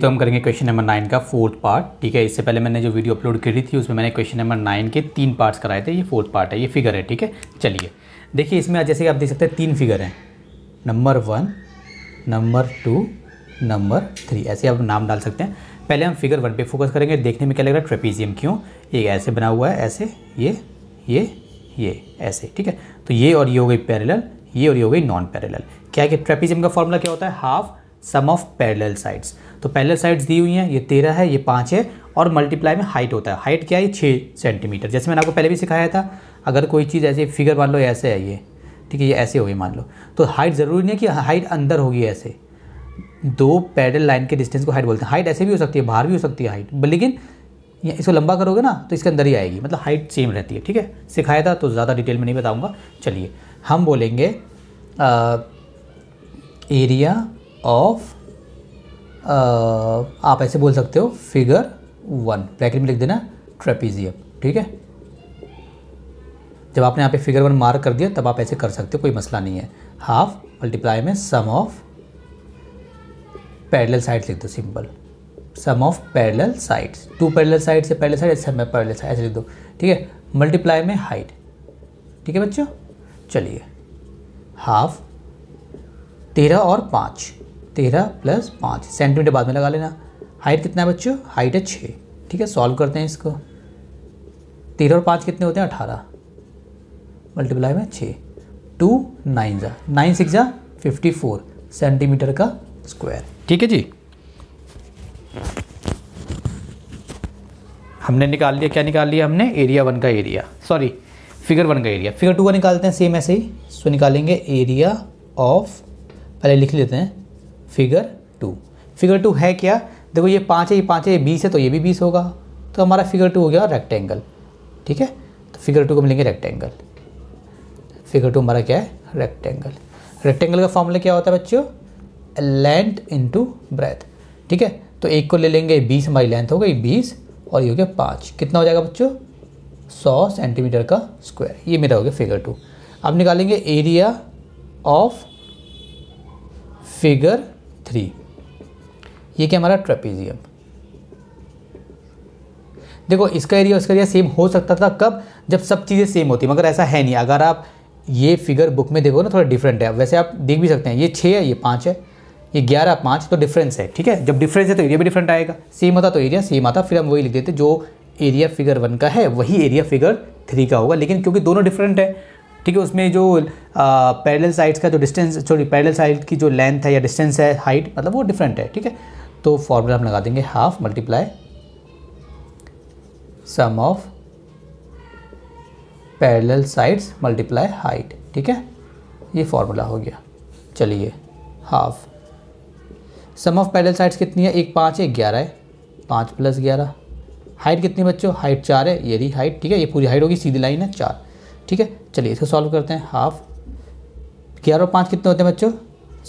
तो हम करेंगे क्वेश्चन नंबर नाइन का फोर्थ पार्ट ठीक है इससे पहले मैंने जो वीडियो अपलोड करी थी उसमें मैंने क्वेश्चन नंबर नाइन के तीन पार्ट्स कराए थे ये फोर्थ पार्ट है ये फिगर है ठीक है चलिए देखिए इसमें जैसे कि आप देख सकते हैं तीन फिगर हैं number one number two number three ऐसे आप नाम डाल सकते हैं पहले हम फिगर वन पे फोकस करेंगे देखने में क्या लग रहा है ट्रेपीजियम क्यों ये ऐसे बना हुआ है ऐसे ये ये ये ऐसे ठीक है तो ये और ये हो गई पैरेलल ये और ये हो गई नॉन पैरेलल क्या है कि ट्रेपीजियम का फॉर्मूला क्या होता है half sum of parallel sides तो पैरेलल साइड्स दी हुई हैं ये तेरह है ये पाँच है और मल्टीप्लाई में हाइट होता है हाइट क्या है छः सेंटीमीटर जैसे मैंने आपको पहले भी सिखाया था अगर कोई चीज़ ऐसे फिगर मान लो ऐसे है ये ठीक है ये ऐसे हो मान लो तो हाइट ज़रूरी नहीं कि हाइट अंदर होगी ऐसे दो पैरेलल लाइन के डिस्टेंस को हाइट बोलते हैं हाइट ऐसे भी हो सकती है बाहर भी हो सकती है हाइट लेकिन इसको लंबा करोगे ना तो इसके अंदर ही आएगी मतलब हाइट सेम रहती है ठीक है सिखाया था तो ज़्यादा डिटेल में नहीं बताऊँगा चलिए हम बोलेंगे आ, एरिया ऑफ uh, आप ऐसे बोल सकते हो फिगर वन ब्रैकेट में लिख देना ट्रेपीजियम ठीक है जब आपने यहाँ पे फिगर वन मार्क कर दिया तब आप ऐसे कर सकते हो कोई मसला नहीं है हाफ मल्टीप्लाई में सम ऑफ पैरेलल साइड्स लिख दो simple sum of parallel sides two parallel side से पैरेलल साइड ऐसे पैरेलल साइड ऐसे लिख दो ठीक है मल्टीप्लाई में हाइट ठीक है बच्चों चलिए हाफ तेरह और पाँच तेरह प्लस पाँच सेंटीमीटर बाद में लगा लेना हाइट कितना है बच्चों हाइट है छः ठीक है सॉल्व करते हैं इसको तेरह और पाँच कितने होते हैं अठारह मल्टीप्लाई में छः टू नाइन जा नाइन सिक्स जा फिफ्टी फोर सेंटीमीटर का स्क्वायर ठीक है जी हमने निकाल लिया क्या निकाल लिया हमने एरिया वन का एरिया सॉरी फिगर वन का एरिया फिगर टू का निकालते हैं सेम ऐसे ही सो निकालेंगे एरिया ऑफ पहले लिख लेते हैं फिगर टू फिगर टू है क्या देखो ये पाँच है ये पाँच है ये बीस है तो ये भी बीस होगा तो हमारा फिगर टू हो गया रेक्टेंगल ठीक है तो फिगर टू को मिलेंगे रेक्टेंगल फिगर टू हमारा क्या है रेक्टेंगल रेक्टेंगल का फॉर्मूला क्या होता है बच्चों लेंथ इंटू ब्रेथ ठीक है तो एक को ले लेंगे बीस हमारी लेंथ हो गई बीस और ये हो गया पाँच कितना हो जाएगा बच्चों सौ सेंटीमीटर का स्क्वायर ये मेरा हो गया फिगर टू अब निकालेंगे एरिया ऑफ फिगर थ्री ये क्या हमारा ट्रेपीजियम देखो इसका एरिया उसका एरिया सेम हो सकता था कब जब सब चीज़ें सेम होती मगर ऐसा है नहीं अगर आप ये फिगर बुक में देखो ना थोड़ा डिफरेंट है वैसे आप देख भी सकते हैं ये छः है ये पाँच है ये ग्यारह पाँच तो डिफरेंस है ठीक है जब डिफरेंस है तो एरिया भी डिफरेंट आएगा सेम होता तो एरिया सेम आता फिर हम वही लिख देते जो एरिया फिगर वन का है वही एरिया फिगर थ्री का होगा लेकिन क्योंकि दोनों डिफरेंट है ठीक है उसमें जो पैरेलल साइड्स का जो डिस्टेंस सॉरी पैरेलल साइड की जो लेंथ है या डिस्टेंस है हाइट मतलब वो डिफरेंट है ठीक है तो फॉर्मूला हम लगा देंगे half multiply sum of parallel sides multiply height ठीक है ये फॉर्मूला हो गया चलिए half sum of parallel sides कितनी है एक पाँच एक ग्यारह है पाँच प्लस ग्यारह हाइट कितनी बच्चों हाइट चार है ये रही हाइट ठीक है ये पूरी हाइट होगी सीधी लाइन है चार ठीक है चलिए इसको सॉल्व करते हैं हाफ ग्यारह और पाँच कितने होते हैं बच्चों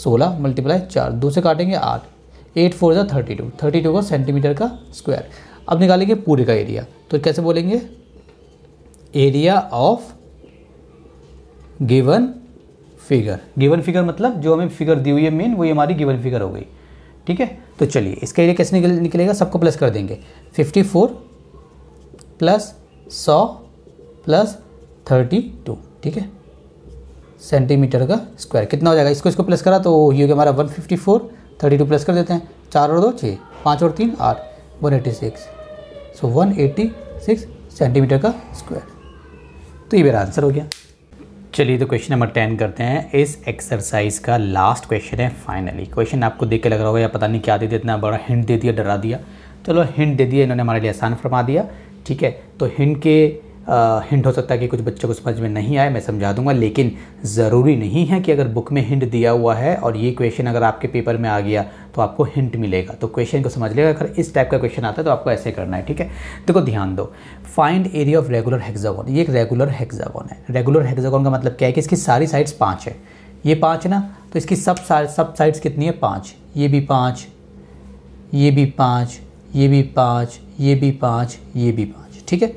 सोलह मल्टीप्लाई चार दो से काटेंगे आठ एट फोर ज़ा थर्टी टू थर्टी टू का सेंटीमीटर का स्क्वायर अब निकालेंगे पूरे का एरिया तो कैसे बोलेंगे area of given figure given figure मतलब जो हमें फिगर दी हुई है मेन वही हमारी गिवन फिगर हो गई ठीक है तो चलिए इसका एरिया कैसे निकल निकलेगा सबको प्लस कर देंगे फिफ्टी फोर प्लस सौ प्लस थर्टी टू ठीक है सेंटीमीटर का स्क्वायर कितना हो जाएगा इसको इसको प्लस करा तो ये हो गया हमारा one fifty four thirty two plus कर देते हैं चार और दो छः पाँच और तीन आठ one eighty six so one eighty six centimetre का स्क्वायर तो ये मेरा आंसर हो गया चलिए तो क्वेश्चन नंबर टेन करते हैं इस एक्सरसाइज का लास्ट क्वेश्चन है फाइनली क्वेश्चन आपको देख के लग रहा होगा या पता नहीं क्या दे दिया इतना बड़ा हिंट दे दिया डरा दिया चलो हिंट दे दिया इन्होंने हमारे लिए आसान फरमा दिया ठीक है तो हिंट के हिंट हो सकता है कि कुछ बच्चों को समझ में नहीं आए मैं समझा दूंगा लेकिन ज़रूरी नहीं है कि अगर बुक में हिंट दिया हुआ है और ये क्वेश्चन अगर आपके पेपर में आ गया तो आपको हिंट मिलेगा तो क्वेश्चन को समझ लेगा अगर इस टाइप का क्वेश्चन आता है तो आपको ऐसे करना है ठीक है देखो ध्यान दो find area of regular hexagon ये एक रेगुलर हेक्जागोन है रेगुलर हेक्जागोन का मतलब क्या है कि इसकी सारी साइड्स पाँच है ये पाँच ना तो इसकी सब सब साइड्स कितनी है पाँच ये भी पाँच ये भी पाँच ये भी पाँच ये भी पाँच ये भी पाँच ठीक है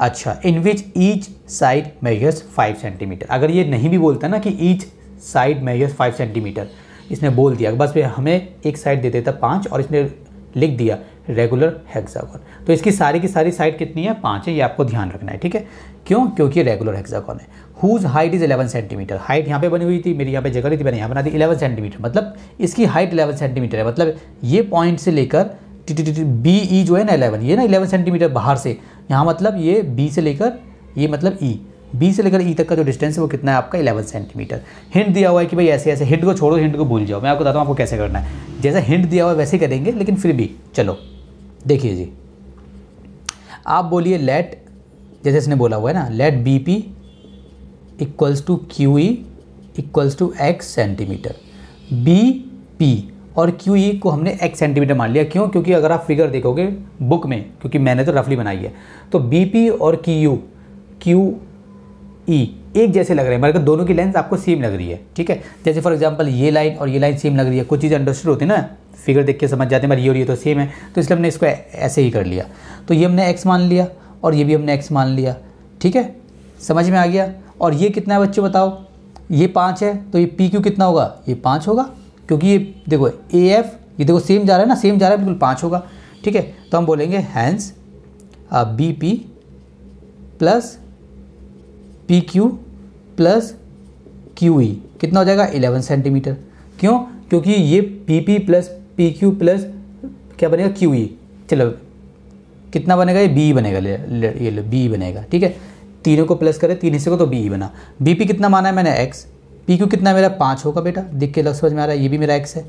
अच्छा in which each side measures five centimetre अगर ये नहीं भी बोलता ना कि each side measures five centimetre इसने बोल दिया बस हमें एक साइड दे देता पाँच और इसने लिख दिया रेगुलर हेक्सागोन तो इसकी सारी की सारी साइड कितनी है पाँच है ये आपको ध्यान रखना है ठीक है क्यों क्योंकि रेगुलर हेक्सागोन है whose height is 11 centimetre height यहाँ पे बनी हुई थी मेरी यहाँ पे जगह थी मैंने यहाँ बना दी 11 सेंटीमीटर मतलब इसकी हाइट 11 सेंटीमीटर है मतलब ये पॉइंट से लेकर T T B E e जो है ना इलेवन ये ना इलेवन सेंटीमीटर बाहर से यहाँ मतलब ये बी से लेकर ये मतलब ई e, बी से लेकर ई e तक का जो डिस्टेंस है वो कितना है आपका इलेवन सेंटीमीटर हिंट दिया हुआ है कि भाई ऐसे ऐसे हिंट को छोड़ो हिंट को भूल जाओ मैं आपको बताता हूँ आपको कैसे करना है जैसा हिंट दिया हुआ है वैसे करेंगे लेकिन फिर भी चलो देखिए जी आप बोलिए लेट जैसे इसने बोला हुआ है ना let B P equals to Q E equals to X centimetre B P और क्यू ई e को हमने एक सेंटीमीटर मान लिया क्यों क्योंकि अगर आप फिगर देखोगे बुक में क्योंकि मैंने तो रफली बनाई है तो बी पी और की यू क्यू ई एक जैसे लग रहे हैं मतलब दोनों की लेंथ आपको सेम लग रही है ठीक है जैसे फॉर एग्जाम्पल ये लाइन और ये लाइन सेम लग रही है कुछ चीज़ें अंडरस्टूड होती है ना फिगर देख के समझ जाते हैं मगर ये और ये तो सेम है तो इसलिए हमने इसको ऐसे ही कर लिया तो ये हमने एक्स मान लिया और ये भी हमने एक्स मान लिया ठीक है समझ में आ गया और ये कितना है बच्चों बताओ ये पाँच है तो ये पी क्यू कितना होगा ये पाँच होगा क्योंकि ये देखो ए एफ ये देखो सेम जा रहा है ना सेम जा रहा है बिल्कुल पाँच होगा ठीक है तो हम बोलेंगे hence B P plus P Q plus Q E कितना हो जाएगा इलेवन सेंटीमीटर क्यों क्योंकि ये P P plus P Q plus क्या बनेगा क्यू ई e। चलो कितना बनेगा ये बी e बनेगा ले, ले, ये बी e बनेगा ठीक है तीनों को प्लस करें तीन हिस्से को तो बी बना बी पी कितना माना है मैंने एक्स पी क्यू कितना मेरा पाँच होगा बेटा दिख के लग समझ में आ रहा है ये भी मेरा एक्स है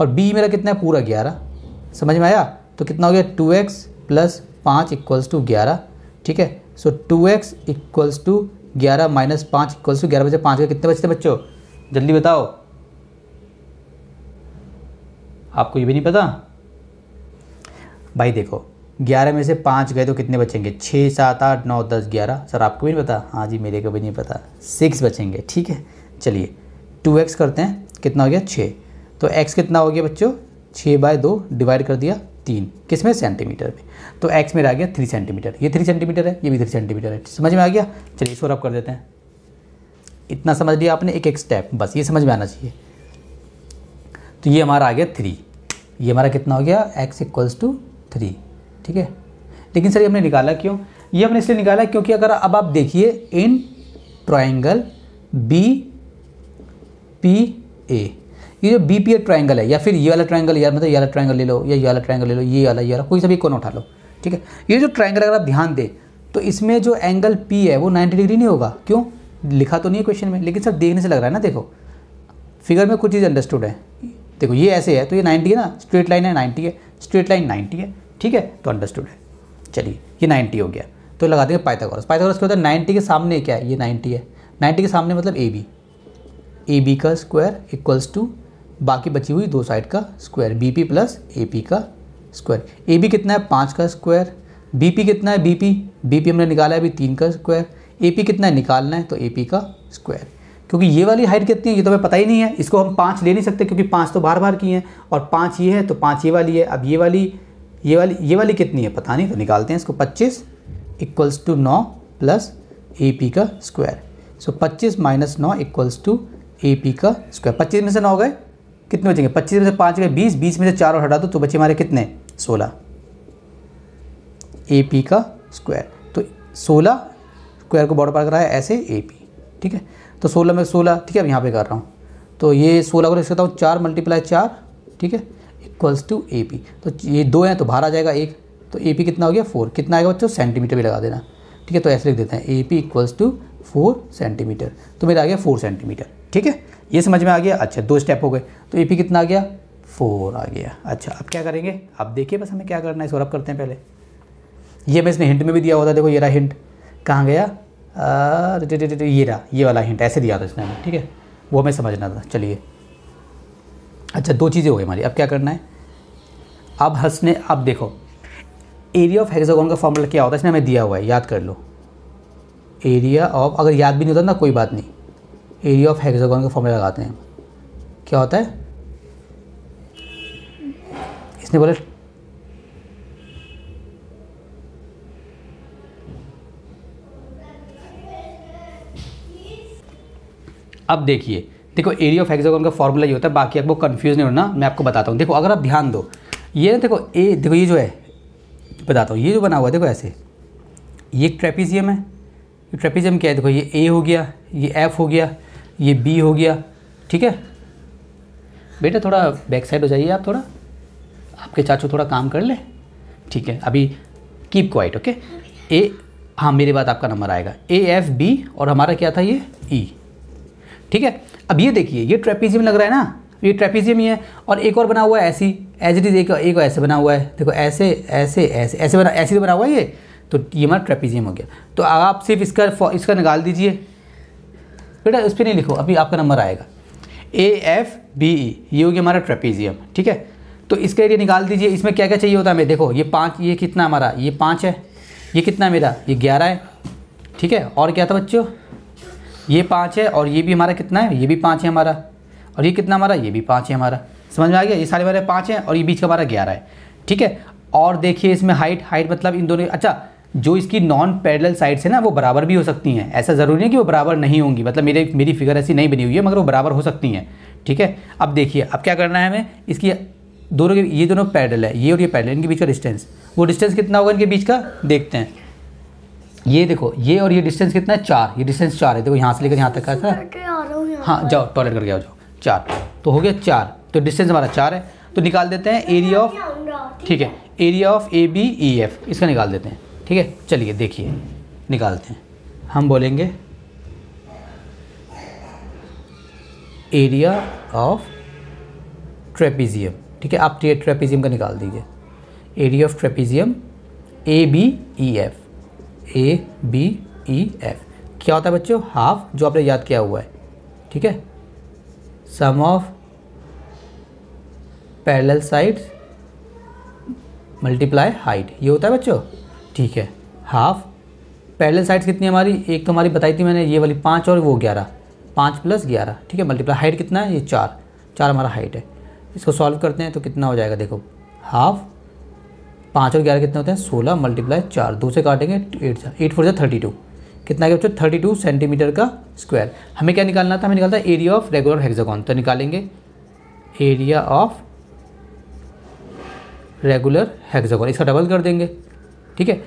और बी मेरा कितना है पूरा ग्यारह समझ में आया तो कितना हो गया टू एक्स प्लस पाँच इक्वल्स टू ग्यारह ठीक है so two X equals to ग्यारह माइनस पाँच इक्वल्स टू ग्यारह बजे पाँच का कितने बचते बच्चों जल्दी बताओ आपको ये भी नहीं पता भाई देखो ग्यारह में से पाँच गए तो कितने बचेंगे छः सात आठ नौ दस ग्यारह सर आपको भी नहीं पता हाँ जी मेरे को भी नहीं पता सिक्स बचेंगे ठीक है चलिए टू एक्स करते हैं कितना हो गया छः तो एक्स कितना हो गया बच्चों छः बाय दो डिवाइड कर दिया तीन किस में सेंटीमीटर में तो एक्स मेरा आ गया थ्री सेंटीमीटर ये थ्री सेंटीमीटर है ये भी थ्री सेंटीमीटर है समझ में आ गया चलिए इसको रब कर देते हैं इतना समझ लिया आपने एक एक स्टेप बस ये समझ में आना चाहिए तो ये हमारा आ गया थ्री ये हमारा कितना हो गया एक्स इक्वल्स टू थ्री ठीक है लेकिन सर ये हमने निकाला क्यों ये हमने इसलिए निकाला क्योंकि अगर अब आप देखिए in triangle B P A ये जो बी पी ए ट्राइंगल है या फिर ये वाला ट्राइंगल यार मतलब ये वाला ट्राइंगल ले लो या ये वाला ट्राइंगल ले लो ये वाला ये वाला कोई सा भी कोना उठा लो ठीक है ये जो ट्राइंगल अगर आप ध्यान दें तो इसमें जो एंगल पी है वो 90 डिग्री नहीं होगा क्यों लिखा तो नहीं है क्वेश्चन में लेकिन सर देखने से लग रहा है ना देखो फिगर में कुछ चीज़ अंडरस्टूड है देखो ये ऐसे है तो ये 90 है ना स्ट्रेट लाइन है 90 है स्ट्रेट लाइन 90 है ठीक है तो अंडरस्टूड है चलिए ये 90 हो गया तो लगा देंगे पाइथागोरस पाइथागोरस क्या होता है 90 के सामने क्या है ये 90 है 90 के सामने मतलब ए बी ए बी का स्क्वायर इक्वल्स टू बाकी बची हुई दो साइड का square B P plus A P का स्क्वायर ए बी कितना है पाँच का स्क्वायर बी पी कितना है बी पी बी पी हमने निकाला है अभी तीन का स्क्वायर ए पी कितना है निकालना है तो ए पी का स्क्वायर क्योंकि ये वाली हाइट कितनी है ये तो हमें पता ही नहीं है इसको हम पाँच ले नहीं सकते क्योंकि पाँच तो बार बार की हैं और पाँच ये है तो पाँच ये वाली है अब ये वाली ये वाली ये वाली कितनी है पता नहीं तो निकालते हैं इसको पच्चीस इक्वल्स टू नौ प्लस ए पी का स्क्वायर सो पच्चीस माइनस नौ इक्वल्स टू ए पी का स्क्वायर पच्चीस में से नौ गए कितने बचेंगे पच्चीस में से पाँच गए बीस बीस में से चार और हटा दो तो बचे हमारे कितने सोलह ए पी का स्क्वायर तो सोलह स्क्वायर को बॉर्डर पार कराया ऐसे ए पी ठीक है तो सोलह में सोलह ठीक है अब यहाँ पे कर रहा हूँ तो ये सोलह को लिखता हूँ चार मल्टीप्लाई चार ठीक है इक्वल्स टू ए पी तो ये दो हैं तो बाहर आ जाएगा एक तो ए पी कितना हो गया फोर कितना आएगा बच्चों सेंटीमीटर भी लगा देना ठीक है तो ऐसे लिख देते हैं A P equals to four centimetre तो मेरा आ गया फोर सेंटीमीटर ठीक है ये समझ में आ गया अच्छा दो स्टेप हो गए तो ए पी कितना आ गया फोर आ गया अच्छा अब क्या करेंगे आप देखिए बस हमें क्या करना है सौरभ करते हैं पहले ये मैं इसने हिंट में भी दिया होता देखो ये रहा हिंट कहाँ गया ये रहा ये वाला हिंट ऐसे दिया था इसने हमें ठीक है वो हमें समझना था चलिए अच्छा दो चीज़ें हो गई हमारी अब क्या करना है अब हंसने अब देखो एरिया ऑफ हेक्सागोन का फॉर्मूला क्या होता है इसने हमें दिया हुआ है याद कर लो एरिया ऑफ अगर याद भी नहीं होता ना कोई बात नहीं एरिया ऑफ हेक्सागन का फॉर्मूला लगाते हैं क्या होता है इसने बोला अब देखिए देखो एरिया ऑफ हेक्सागन का फॉर्मूला ये होता है बाकी आपको कंफ्यूज नहीं होना मैं आपको बताता हूँ देखो अगर आप ध्यान दो ये ना देखो ए देखो ये जो है बताता हूँ ये जो बना हुआ है देखो ऐसे ये ट्रेपीजियम है ट्रेपीजियम क्या है देखो ये ए हो गया ये एफ हो गया ये बी हो गया ठीक है बेटा थोड़ा बैक साइड हो जाइए आप थोड़ा आपके चाचू थोड़ा काम कर ले ठीक है अभी कीप क्वाइट ओके ए हाँ मेरे बाद आपका नंबर आएगा ए एफ बी और हमारा क्या था ये ई e. ठीक है अब ये देखिए ये ट्रेपीजियम लग रहा है ना ये ट्रेपीजियम ही है और एक और बना हुआ है ऐसी एज इट इज़ एक एक ऐसे बना हुआ है देखो ऐसे ऐसे ऐसे ऐसे बना ऐसे बना हुआ है ये तो ये हमारा ट्रेपीजियम हो गया तो आप सिर्फ इसका इसका निकाल दीजिए बेटा उस पर नहीं लिखो अभी आपका नंबर आएगा ए एफ बी ई ये हो गया हमारा ट्रेपीजियम ठीक है तो इसका एरिया निकाल दीजिए इसमें क्या क्या चाहिए होता है हमें देखो ये पाँच ये कितना हमारा ये पाँच है ये कितना मेरा ये ग्यारह है ठीक है और क्या था बच्चों ये पाँच है और ये भी हमारा कितना है ये भी पाँच है हमारा और ये कितना हमारा ये भी पाँच है हमारा समझ में आ गया ये सारे हमारे पाँच हैं और ये बीच का हमारा ग्यारह है ठीक है और देखिए इसमें हाइट हाइट मतलब इन दोनों अच्छा जो इसकी नॉन पैरेलल साइड्स है ना वो बराबर भी हो सकती हैं ऐसा ज़रूरी है कि वो बराबर नहीं होंगी मतलब मेरे मेरी फिगर ऐसी नहीं बनी हुई है मगर वो बराबर हो सकती हैं ठीक है अब देखिए अब क्या करना है हमें इसकी दोनों के ये दोनों पैडल है ये और ये पैडल इनके बीच का डिस्टेंस वो डिस्टेंस कितना होगा इनके बीच का देखते हैं ये देखो ये और ये डिस्टेंस कितना है चार ये डिस्टेंस चार है देखो यहाँ से लेकर यहाँ तक का था हाँ जाओ टॉयलेट करके आओ जाओ चार तो हो गया चार तो डिस्टेंस हमारा चार है तो निकाल देते हैं एरिया ऑफ ठीक है area of A B E F इसका निकाल देते हैं ठीक है चलिए देखिए निकालते हैं हम बोलेंगे एरिया ऑफ ट्रेपीजियम ठीक है आप ट्रेपीजियम का निकाल दीजिए area of trapezium A B E F A B E F क्या होता है बच्चों हाफ जो आपने याद किया हुआ है ठीक है sum of parallel sides multiply height ये होता है बच्चों ठीक है हाफ पैरेलल साइड्स कितनी हमारी एक तो हमारी बताई थी मैंने ये वाली पाँच और वो ग्यारह पाँच प्लस ग्यारह ठीक है मल्टीप्लाई हाइट कितना है ये चार चार हमारा हाइट है इसको सॉल्व करते हैं तो कितना हो जाएगा देखो हाफ पाँच और ग्यारह कितने होते हैं सोलह मल्टीप्लाई चार दो से काटेंगे एट सा एट फोर थर्टी टू कितना क्या बच्चों थर्टी टू सेंटीमीटर का स्क्वायर हमें क्या निकालना था हमें निकालता है एरिया ऑफ रेगुलर हेक्सागोन तो निकालेंगे एरिया ऑफ रेगुलर हेक्सागोन इसका डबल कर देंगे ठीक है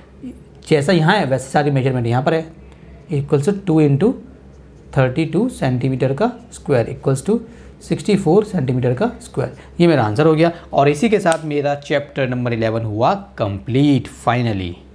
जैसा यहाँ है वैसे सारी मेजरमेंट यहाँ पर है equals to two into thirty two centimetre का square equals to sixty four centimetre का स्क्वायर ये मेरा आंसर हो गया और इसी के साथ मेरा चैप्टर नंबर इलेवन हुआ कंप्लीट फाइनली